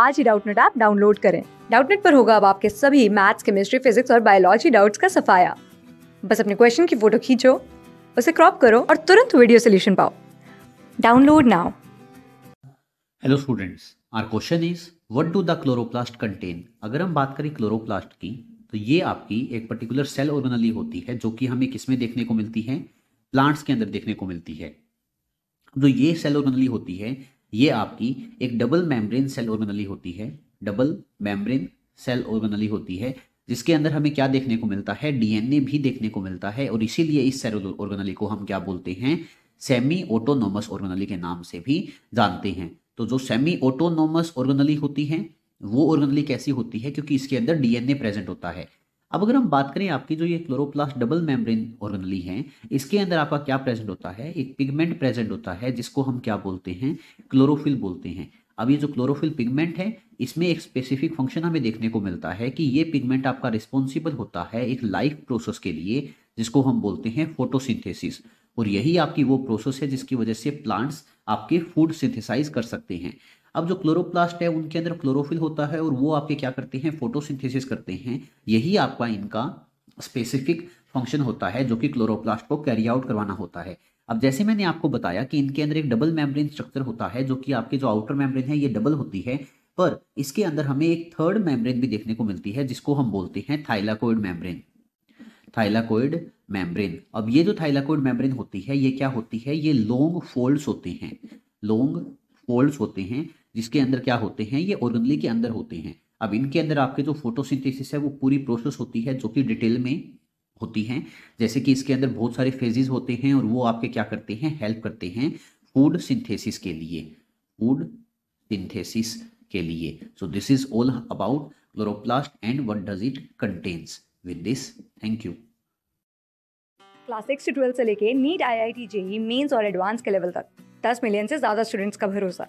आज ही Doubtnut app download करें डाउटनेट पर होगा अब आपके सभी मैथ्स केमिस्ट्री फिजिक्स और बायोलॉजी डाउट्स का सफाया बस अपने क्वेश्चन की फोटो खींचो उसे क्रॉप करो और तुरंत वीडियो सोल्यूशन पाओ download now hello students our question is what do the chloroplast contain अगर हम बात करें क्लोरोप्लास्ट की तो ये आपकी एक पर्टिकुलर सेल ऑर्गेनली होती है जो कि हमें किसमें देखने को मिलती है प्लांट्स के अंदर देखने को मिलती है जो तो ये सेल ऑर्गेनली होती है ये आपकी एक डबल मेम्ब्रेन सेल ऑर्गेनली होती है डबल मेम्ब्रेन सेल ऑर्गेनली होती है जिसके अंदर हमें क्या देखने को मिलता है डीएनए भी देखने को मिलता है और इसीलिए इस सेल ऑर्गेनली को हम क्या बोलते हैं सेमी ऑटोनोमस ऑर्गेनली के नाम से भी जानते हैं तो जो सेमी ऑटोनोमस ऑर्गेनली होती है वो ऑर्गेनली कैसी होती है क्योंकि इसके अंदर डीएनए प्रेजेंट होता है अब अगर हम बात करें आपकी जो ये क्लोरोप्लास्ट डबल मेम्ब्रेन ऑर्गनली है इसके अंदर आपका क्या प्रेजेंट होता है एक पिगमेंट प्रेजेंट होता है जिसको हम क्या बोलते हैं क्लोरोफिल बोलते हैं अब ये जो क्लोरोफिल पिगमेंट है इसमें एक स्पेसिफिक फंक्शन हमें देखने को मिलता है कि ये पिगमेंट आपका रिस्पॉन्सिबल होता है एक लाइफ प्रोसेस के लिए जिसको हम बोलते हैं फोटोसिंथेसिस और यही आपकी वो प्रोसेस है जिसकी वजह से प्लांट्स आपके फूड सिंथेसाइज कर सकते हैं अब जो क्लोरोप्लास्ट है उनके अंदर क्लोरोफिल होता है और वो आपके क्या करते हैं फोटोसिंथेसिस करते हैं यही आपका इनका स्पेसिफिक फंक्शन होता है जो कि क्लोरोप्लास्ट को कैरी आउट करवाना होता है अब जैसे मैंने आपको बताया कि इनके अंदर एक डबल मेम्ब्रेन स्ट्रक्चर होता है जो कि आपके जो आउटर मेम्ब्रेन है ये डबल होती है पर इसके अंदर हमें एक थर्ड मेम्ब्रेन भी देखने को मिलती है जिसको हम बोलते हैं थाइलाकोइड मेम्ब्रेन थाइलाकोइड मेम्ब्रेन अब ये जो थाइलाकोइड मेम्ब्रेन होती है ये क्या होती है ये लॉन्ग फोल्ड्स होते हैं लॉन्ग फोल्ड्स होते हैं जिसके अंदर क्या होते हैं ये ऑर्गनली के अंदर होते हैं अब इनके अंदर आपके जो फोटोसिंथेसिस है वो पूरी प्रोसेस होती है जो कि डिटेल में होती हैं जैसे कि इसके अंदर बहुत सारे फेजेस होते हैं और वो आपके क्या करते हैं हेल्प करते हैं फूड सिंथेसिस के लिए फूड सिंथेसिस के लिए so this is all about chloroplast and what does it contains with this thank you class six से ट्वेल्थ से लेके NEET I I T JEE mains और एडवांस के लेवल तक दस मिलियन से ज़्यादा स्टूडेंट्स का भरोसा